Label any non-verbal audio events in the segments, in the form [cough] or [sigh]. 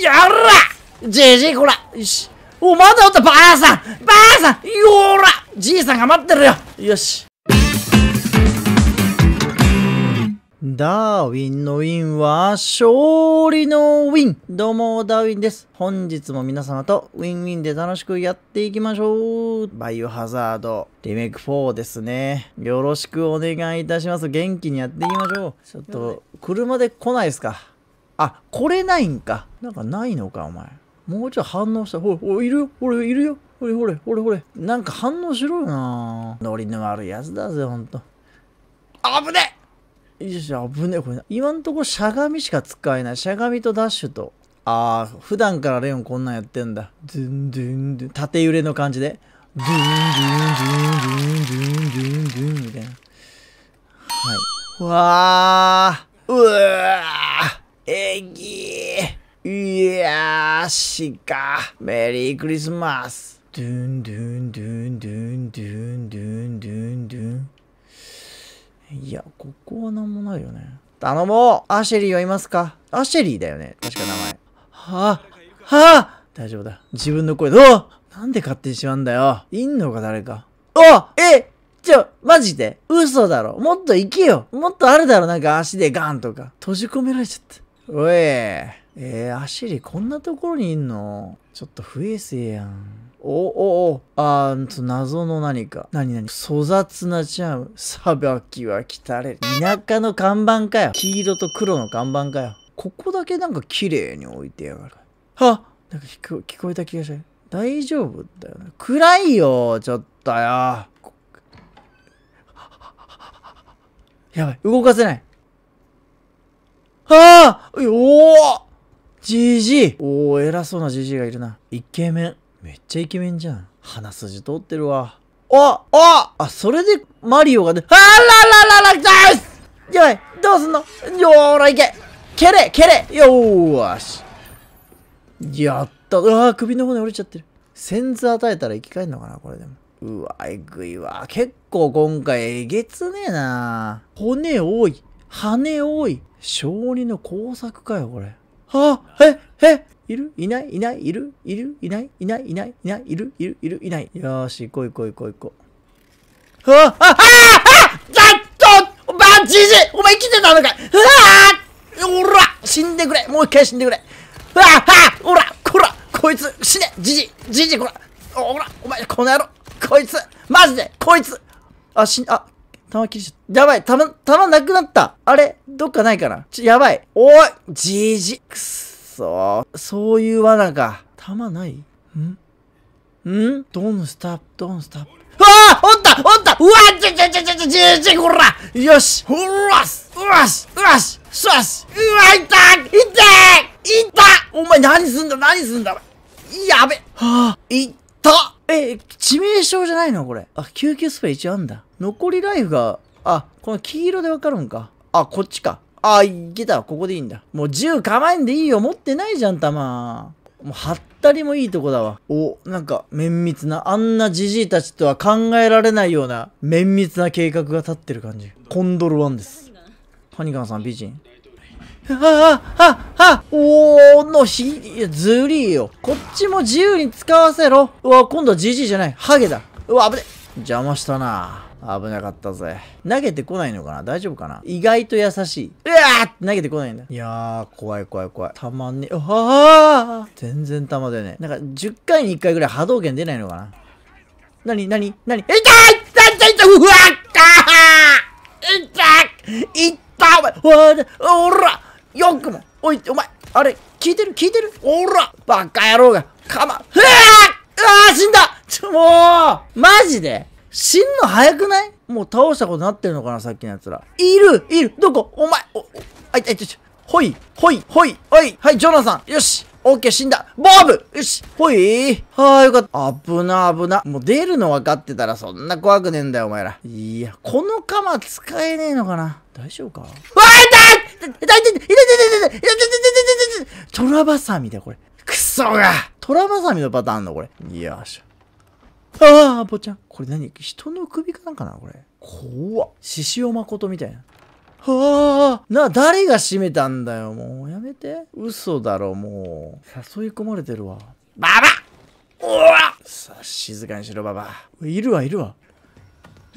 やらじじいこらよしおまだおったばあさんばあさんよらじいさんが待ってるよよしダーウィンのウィンは勝利のウィンどうもダーウィンです。本日も皆様とウィンウィンで楽しくやっていきましょう。バイオハザードリメイク4ですね。よろしくお願いいたします。元気にやっていきましょう。ちょっと、車で来ないですかあ、これないんか。なんかないのか、お前。もうちょい反応した。ほら、いるよ。ほいるよ。ほれ、ほれ、ほれ、ほれ。なんか反応しろよなノリの悪いやつだぜ、ほんと。危ねえよいしょ、危ねえ、これ。今んとこしゃがみしか使えない。しゃがみとダッシュと。あー、普段からレオンこんなんやってんだ。ゥンゥンゥン。縦揺れの感じで。ゥンゥンゥンゥンゥンゥンゥンみたいな。はい。うわぁ。うわー。えぎーいやー、しか。メリークリスマス。ドゥンドゥンドゥンドゥンドゥンドゥンドゥンドゥン。いや、ここはなんもないよね。頼もうアシェリーはいますかアシェリーだよね確か名前。はあ、はあ大丈夫だ。自分の声で、おなんで勝手にしまうんだよ。いんのか誰か。おえちょ、マジで嘘だろ。もっと行けよ。もっとあるだろ。なんか足でガンとか。閉じ込められちゃった。おい。えー、アシリ、こんなところにいんのちょっと不衛生やん。おおおあー、謎の何か。何何粗雑なジャム。さばきは来たれ。田舎の看板かよ。黄色と黒の看板かよ。ここだけなんか綺麗に置いてやがる。はなんか聞こ聞こえた気がしない。大丈夫だよな。暗いよ、ちょっとよ。やばい、動かせない。はあおおじじいおお偉そうなじじいがいるな。イケメン。めっちゃイケメンじゃん。鼻筋通ってるわ。あああそれでマリオがね、あらららららダウスやばいどうすんのよーらいけ蹴れ蹴れよーしやったうわ首の骨折れちゃってる。先頭与えたら生き返るのかなこれでも。うわ、えぐいわ。結構今回えげつねえな。骨多い。羽多い。小児の工作かよ、これ。はあ、え、え、いるいないいないいるいるいないいないいないいないいるいるいるいないよーし、行こう行こう行こう行こう。はあ、あ、あ、あ、ょっとばじじい、お前生きてたのかはあおら死んでくれもう一回死んでくれはああおらこらこいつ死ねじじじじこらおらお前この野郎こいつマジでこいつあ、死ん、あ、弾切れちゃった。やばい弾、弾なくなったあれどっかないかなちやばいおいじじくっそそういう罠か。弾ないんんドンスタップ、ドンスタップ。ああおったおったうわちょちょちょちょちょちょこらよしほらすうわしうわしうわしうわい痛いたいお前何すんだ何すんだやべはあいったえ、致命傷じゃないのこれ。あ、救急スプレー一応あんだ。残りライフが、あ、この黄色でわかるんか。あ、こっちか。あ、いけた。ここでいいんだ。もう銃構えんでいいよ。持ってないじゃん、弾。もう、はったりもいいとこだわ。お、なんか、綿密な、あんなじじいたちとは考えられないような、綿密な計画が立ってる感じ。コンドルワンです。ハニカンさん、美人。はあ、はあ、はあ、おーのひ、いずりーよ。こっちも自由に使わせろ。うわ、今度はじじいじゃない。ハゲだ。うわ、危ね。邪魔したな。危なかったぜ。投げてこないのかな大丈夫かな意外と優しい。うわーって投げてこないんだ。いやー、怖い怖い怖い。たまんねえ。あー全然たまでね。なんか、10回に1回ぐらい波動拳出ないのかななになになに痛い痛い痛い痛いうわ痛い痛いお前おらよくもおい、お前あれ聞いてる聞いてるおらバカ野郎がかまうわー死んだちょもうマジで死んの早くないもう倒したことになってるのかなさっきのやつら。いるいるどこお前お、お、あい、あい、ちょ、ほい、ほい、ほい、ほい、はい、ジョナさん、よし、オッケー、死んだ。ボブよし、ほい。はあ、よかった。危な、危な。もう出るの分かってたらそんな怖くねえんだよ、お前ら。いや、この鎌使えねえのかな。大丈夫かわあ、痛い痛い痛い痛い痛い痛い痛い痛い痛い痛い痛い痛いトラバサミだよ、これ。クソがトラバサミのパターンのこれ。よいしょ。ああ、坊ちゃん。これ何人の首かなんかなこれ。怖っ。獅子王誠みたいな。はあな、誰が閉めたんだよ、もう。やめて。嘘だろ、もう。誘い込まれてるわ。ババうわさあ、静かにしろ、ババいるわ、いるわ。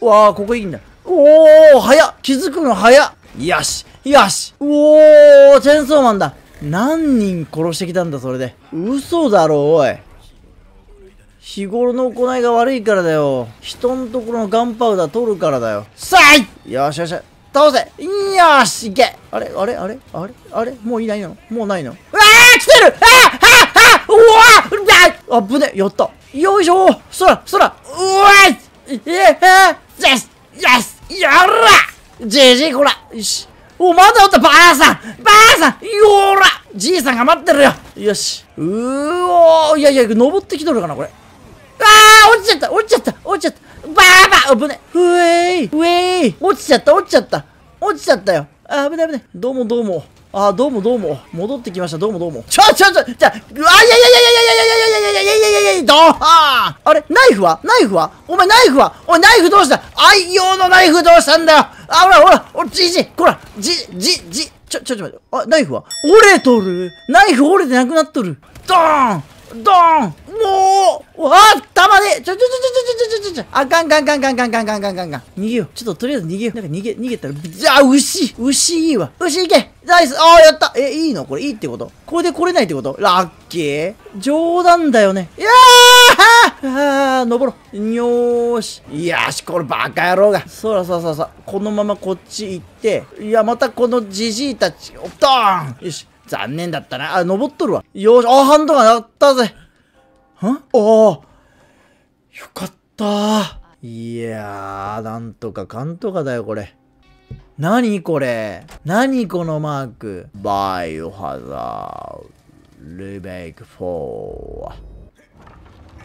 うわあ、ここいいんだ。おお早っ気づくの早っよしよしおおチェンソーマンだ何人殺してきたんだ、それで。嘘だろ、おい。日頃の行いが悪いからだよ。人のところのガンパウダー取るからだよ。さあいよしよし。倒せよし、いけあれあれあれあれあれもういないのもうないのうわー来てるあーあーうわーうわあぶねやったよいしょそらそらうわーええー、よしよしやらじじいこらよしお、まだおったばあさんばあさんよらじいさんが待ってるよよしうおいやいや、登ってきとるかな、これ。ちちゃった落ちちゃった落ちちゃったバーバー危ねうえいうえい落ちちゃった落ちちゃった落ちちゃったよあ危ない危ないどうもどうもあどうもどうも戻ってきましたどうもどうもちょちょちょあいやいやいやいやいやいやいやいやいやいやいやいやいやいやいやあれナイフはナイフはお前ナイフはおいナイフどうした愛用のナイフどうしたんだよあほらほらおじじほらじじじちょちょちょ待ってあナイフは折れとるナイフ折れてなくなっとるドーンドンもうわあたまでちょちょちょちょちょちょちょちょあガンかんかんかんかんかんかんかんかんかん逃げようちょっととりあえず逃げようなんか逃げ逃げたらじゃあ牛牛いいわ牛いけナイスああやったえいいのこれいいってことこれで来れないってことラッキー冗談だよねいやーあー登ろうよーしよしこれバカ野郎がそらそらそらそらこのままこっち行っていやまたこのじじいたちおっとーんよし残念だったな。あ、登っとるわ。よし、あ、ハンドが鳴ったぜ。んああ。よかった。いやー、なんとかかんとかだよ、これ。なにこれなにこのマークバイオハザード、リメイク4。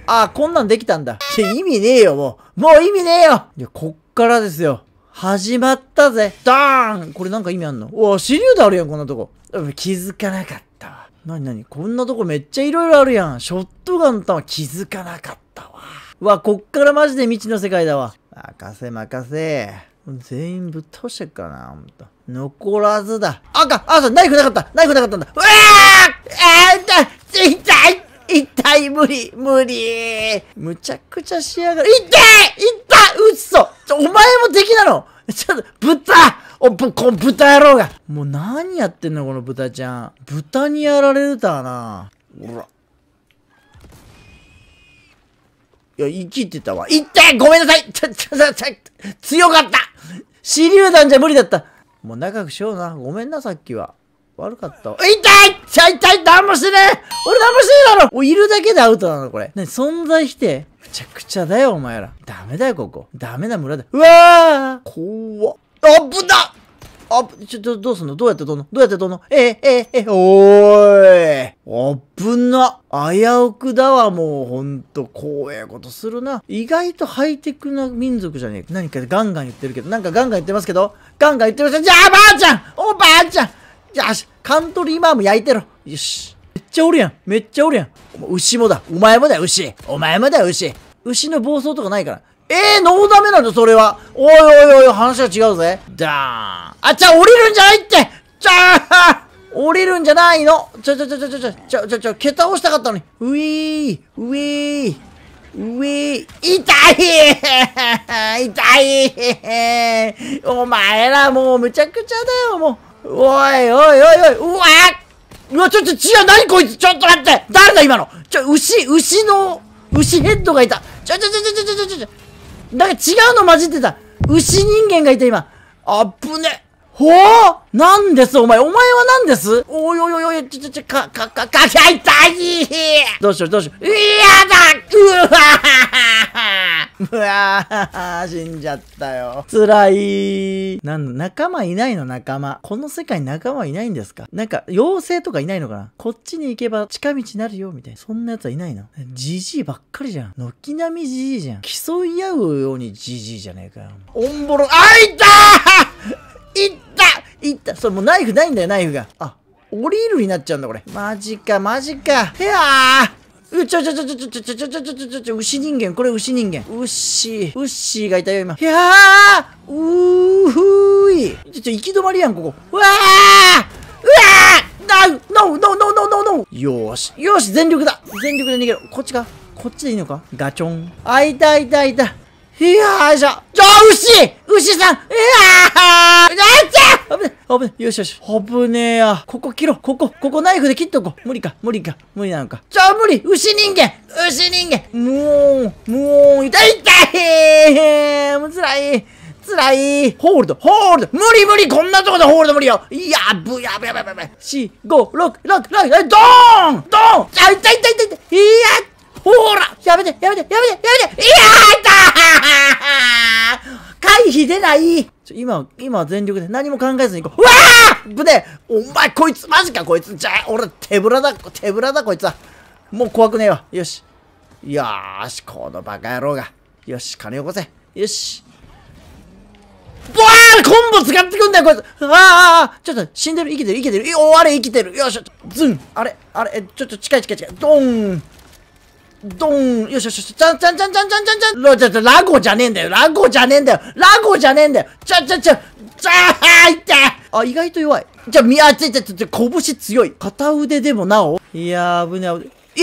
あー、こんなんできたんだ。いや、意味ねえよ、もう。もう意味ねえよいや、こっからですよ。始まったぜ。ダーンこれなんか意味あんのうわ、手榴ドあるやん、こんなとこ。気づかなかったわ。なになにこんなとこめっちゃ色々あるやん。ショットガンとは気づかなかったわ。うわ、こっからマジで未知の世界だわ。任せ任せ。全員ぶっ倒してっかな、ほんと。残らずだ。あかあ、かナイフなかったナイフなかったんだうわーあー、痛い痛い痛い無理無理むちゃくちゃ仕上がる痛い痛いうっそお前も敵なのちょっと、豚お、ぶ、この豚野郎がもう何やってんのこの豚ちゃん。豚にやられるたな。ほら。いや、生きてたわ。いってごめんなさいちょ、ちょ、ちょ、強かった手榴弾じゃ無理だったもう仲良くしような。ごめんな、さっきは。悪かったわ。痛い痛い痛い何もしてねえ俺何もしてねえだろいるだけでアウトなのこれ。何存在して。むちゃくちゃだよ、お前ら。ダメだよ、ここ。ダメだ、村だ。うわー怖っ。あぶなあぶ、ちょ、ど、どうすんのどうやってどんのどうやってどんのえー、えー、えー、おーい。あぶな。危うくだわ、もう。ほんと、怖えことするな。意外とハイテクな民族じゃねえ何かガンガン言ってるけど、なんかガンガン言ってますけど、ガンガン言ってまじゃあ、ばあちゃんおばあちゃんよし、カントリーマーム焼いてろ。よし。めっちゃおるやん。めっちゃおるやん。牛もだ。お前もだ、よ、牛。お前もだ、よ、牛。牛の暴走とかないから。えー、ノーダメなんだ、それは。おいおいおいおい、話は違うぜ。ダーン。あ、じゃあ降りるんじゃないってじゃあ降りるんじゃないのちょちょちょちょちょちょちょちょちょ、蹴倒したかったのに。うぃー、うぃー。うぃ、痛い痛いお前らもうむちゃくちゃだよ、もう。おいおいおいおいうわうわちょっと違う何こいつちょっと待って誰だ今のちょ牛牛の牛ヘッドがいたちょちょちょちょちょちょちょなんか違うの混じってた牛人間がいた今あっぶねほぉなんですお前お前はなんですおいおいおいおい、ちょちょちょ、か、か、か、か、痛いどうしようどうしよう。いやだうわうわ死んじゃったよ。辛い。なん仲間いないの仲間。この世界に仲間いないんですかなんか、妖精とかいないのかなこっちに行けば近道になるよ、みたいな。そんな奴はいないのじじいばっかりじゃん。軒並みじじいじゃん。競い合うようにじじいじゃねえかよ。おんぼろ、あいたいいった。それもうナイフないんだよ、ナイフが。あ、オリールになっちゃうんだ、これ。マジか、マジか。へやーうちょちょちょちょちょちょちょちょちょちょちょちょ牛人間これ牛人間ウッシーウッシーがいたよ今いやーうーふーいちょちょ行き止まりやんここうわーうわーノーノーノーノーノーノーよーしよし全力だ全力で逃げろこっちかこっちでいいのかガチョンあいたいたいたいやーいゃじゃあ牛牛さんいやー危ない危ないよしよし。危ねえや。ここ切ろう。ここ、ここナイフで切っとこう。無理か、無理か。無理なのか。じゃあ無理牛人間牛人間もう、もう、痛い痛いもう辛い辛いホールドホールド無理無理こんなとこでホールド無理よいやぶやぶやぶやぶやぶ4、5、6、6、6、ドーンドーンあ、痛い痛い痛い痛いいやほらやめてやめてやめてやめていやーいー [laughs] 回避出ない今、今全力で何も考えずに行こう。うわあぶねお前こいつ、マジかこいつ。じゃあ、俺手ぶらだ、手ぶらだこいつは。もう怖くねえわ。よし。よーし、このバカ野郎が。よし、金よこせ。よし。ボワーコンボ使ってくんだよ、こいつああちょっと、死んでる、生きてる、生きてる。よ、あれ、生きてる。よし、ズンあれ、あれ、ちょっと近い近い近い。ドーンドンよしよしよし、じゃんじゃんじゃんじゃんじゃんじゃんじゃんラじゃラゴじゃねえんだよラゴじゃねえんだよラゴじゃねえんだよじゃじゃじゃじゃあいってあ、意外と弱い。じゃあ、み、あ、ちょいちょちょ拳強い。片腕でもなおいやー、危ない危ない。え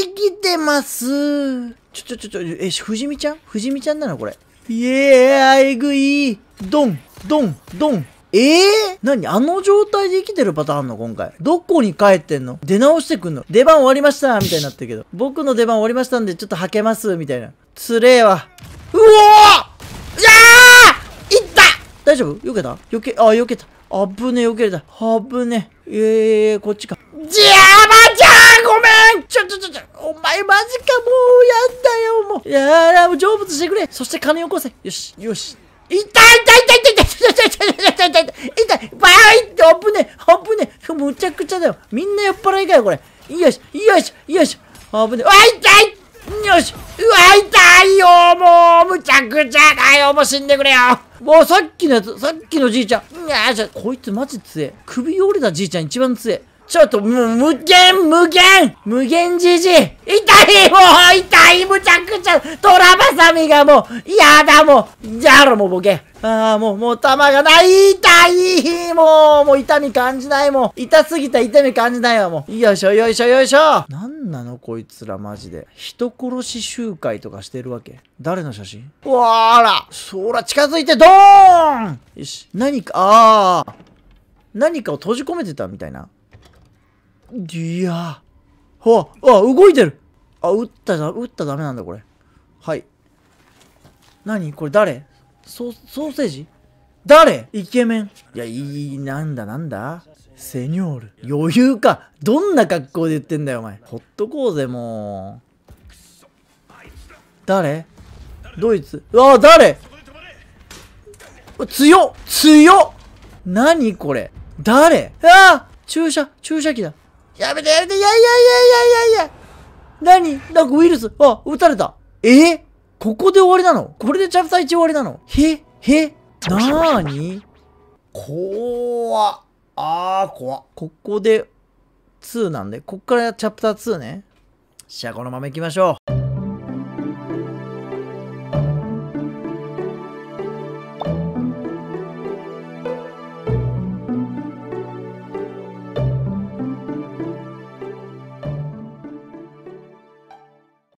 えー、生きてますちょちょちょちょ、え、藤見ちゃん藤見ちゃんなのこれ。いえー、えぐい。ドン、ドン、ドン。ええー、何あの状態で生きてるパターンの今回。どこに帰ってんの出直してくんの出番終わりましたみたいになってるけど。僕の出番終わりましたんで、ちょっと吐けますみたいな。つれえわ。うおーいやーいった大丈夫避けた避け、あ、避けた。あぶね、避けれた。あぶね。ええー、こっちか。じゃあ、ばちゃんごめんちょ、ちょ、ちょ、ちょ、お前マジか、もう、やだよ、もう。やー、成仏してくれそして金よこせよし、よし。痛い痛い痛い痛い痛い痛い痛い痛い痛い痛い痛ってい痛ね痛いねむちゃくちゃだよみんな酔っ払いかよこれよしよしよし痛い痛わ痛いよしうわ痛いよもうむちゃくちゃだよもう死んでくれよもうさっきのやつさっきのじいちゃんいやこいつマジ強え首折れたじいちゃん一番強えちょっと、もう、無限、無限無限じじい痛いもう痛いむちゃくちゃトラバサミがもう、やだもうやろもうボケああ、もう、もう玉がない、痛いもう、もう痛み感じないもう、痛すぎた痛み感じないわもう。よいしょ、よいしょ、よいしょなんなのこいつらマジで。人殺し集会とかしてるわけ誰の写真うわーらそら、近づいてドーンよし、何か、ああ何かを閉じ込めてたみたいな。いやあ、あ、動いてるあ、撃ったじゃ、撃ったダメなんだ、これ。はい。何これ誰ソソーセージ誰イケメンいや、いい、なんだなんだセニョール。余裕か。どんな格好で言ってんだよ、お前。ほっとこうぜ、もう。誰ドイツ。ああ、誰強っ強っ何これ誰ああ注射注射器だやめてやめて、いやいやいやいやいやいや。何なんかウイルス、あ、撃たれた。えここで終わりなのこれでチャプター1終わりなのへへなーに怖っ。あー怖っ。ここで2なんで、こっからチャプター2ね。じゃあこのまま行きましょう。